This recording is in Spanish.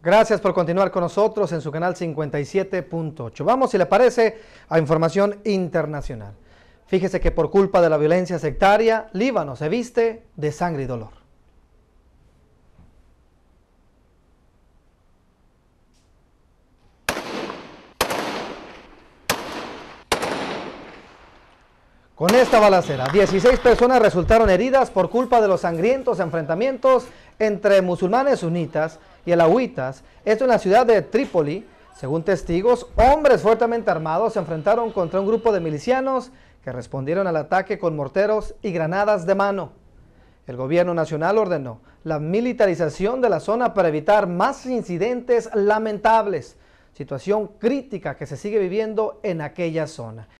Gracias por continuar con nosotros en su canal 57.8. Vamos, si le parece, a información internacional. Fíjese que por culpa de la violencia sectaria, Líbano se viste de sangre y dolor. Con esta balacera, 16 personas resultaron heridas por culpa de los sangrientos enfrentamientos entre musulmanes sunitas y alawitas, esto en la ciudad de Trípoli. Según testigos, hombres fuertemente armados se enfrentaron contra un grupo de milicianos que respondieron al ataque con morteros y granadas de mano. El gobierno nacional ordenó la militarización de la zona para evitar más incidentes lamentables, situación crítica que se sigue viviendo en aquella zona.